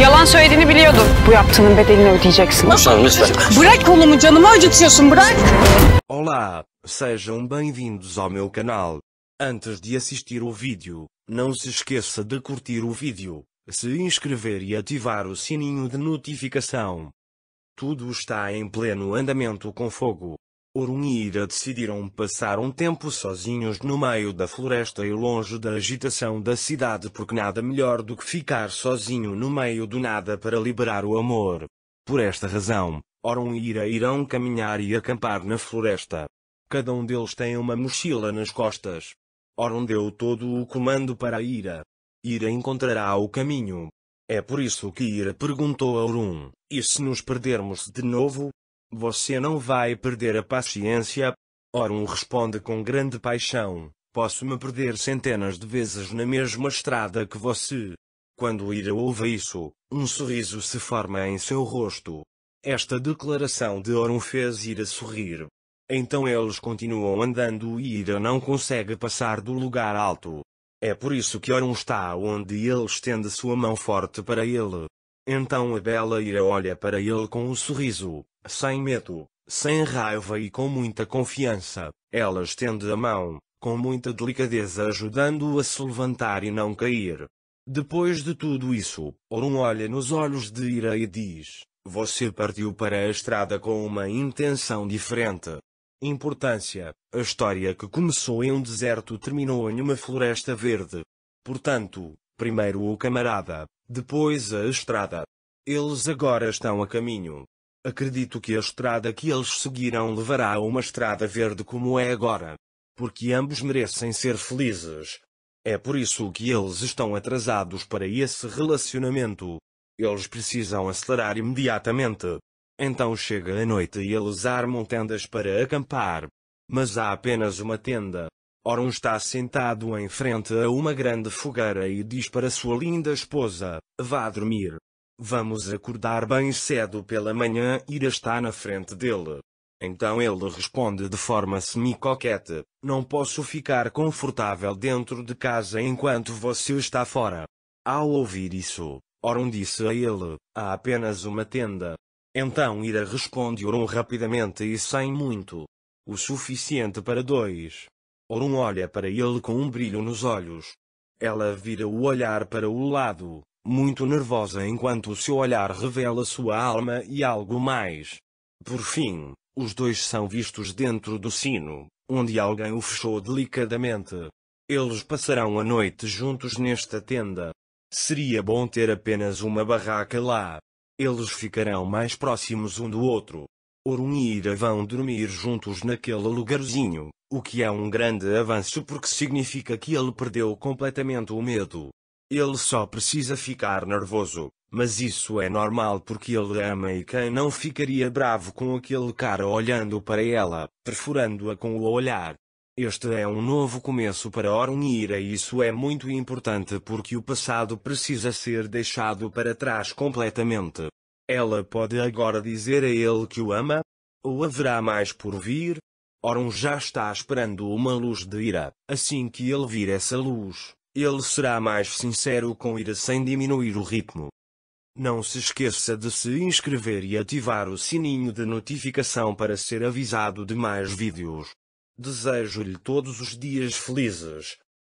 Yalan söylediğini biliyordum. Bu yaptığının bedelini ödeyeceksin. lütfen. Bırak kolumu canımı acıtıyorsun bırak. Olá, sejam bem-vindos ao meu canal. Antes de assistir o vídeo, não se esqueça de curtir o vídeo, se inscrever e ativar o sininho de notificação. Tudo está em pleno andamento com fogo. Orun e Ira decidiram passar um tempo sozinhos no meio da floresta e longe da agitação da cidade porque nada melhor do que ficar sozinho no meio do nada para liberar o amor. Por esta razão, Orun e Ira irão caminhar e acampar na floresta. Cada um deles tem uma mochila nas costas. Orun deu todo o comando para Ira. Ira encontrará o caminho. É por isso que Ira perguntou a Orun, e se nos perdermos de novo? Você não vai perder a paciência. Orun responde com grande paixão. Posso me perder centenas de vezes na mesma estrada que você. Quando Ira ouve isso, um sorriso se forma em seu rosto. Esta declaração de Orun fez Ira sorrir. Então eles continuam andando e Ira não consegue passar do lugar alto. É por isso que Orun está onde ele estende sua mão forte para ele. Então a bela ira olha para ele com um sorriso, sem medo, sem raiva e com muita confiança. Ela estende a mão, com muita delicadeza ajudando-o a se levantar e não cair. Depois de tudo isso, Orun olha nos olhos de Ira e diz, você partiu para a estrada com uma intenção diferente. Importância, a história que começou em um deserto terminou em uma floresta verde. Portanto, primeiro o camarada, depois a estrada. Eles agora estão a caminho. Acredito que a estrada que eles seguirão levará a uma estrada verde como é agora. Porque ambos merecem ser felizes. É por isso que eles estão atrasados para esse relacionamento. Eles precisam acelerar imediatamente. Então chega a noite e eles armam tendas para acampar. Mas há apenas uma tenda. Oron está sentado em frente a uma grande fogueira e diz para sua linda esposa: Vá dormir. Vamos acordar bem cedo pela manhã, Ira está na frente dele. Então ele responde de forma semi-coquete: Não posso ficar confortável dentro de casa enquanto você está fora. Ao ouvir isso, Oron disse a ele: Há apenas uma tenda. Então Ira responde Oron rapidamente e sem muito. O suficiente para dois. Orun olha para ele com um brilho nos olhos. Ela vira o olhar para o lado, muito nervosa enquanto o seu olhar revela sua alma e algo mais. Por fim, os dois são vistos dentro do sino, onde alguém o fechou delicadamente. Eles passarão a noite juntos nesta tenda. Seria bom ter apenas uma barraca lá. Eles ficarão mais próximos um do outro. Orun e Ira vão dormir juntos naquele lugarzinho, o que é um grande avanço porque significa que ele perdeu completamente o medo. Ele só precisa ficar nervoso, mas isso é normal porque ele ama e quem não ficaria bravo com aquele cara olhando para ela, perfurando-a com o olhar. Este é um novo começo para Orunira e isso é muito importante porque o passado precisa ser deixado para trás completamente. Ela pode agora dizer a ele que o ama? Ou haverá mais por vir? Orão já está esperando uma luz de ira. Assim que ele vir essa luz, ele será mais sincero com ira sem diminuir o ritmo. Não se esqueça de se inscrever e ativar o sininho de notificação para ser avisado de mais vídeos. Desejo-lhe todos os dias felizes,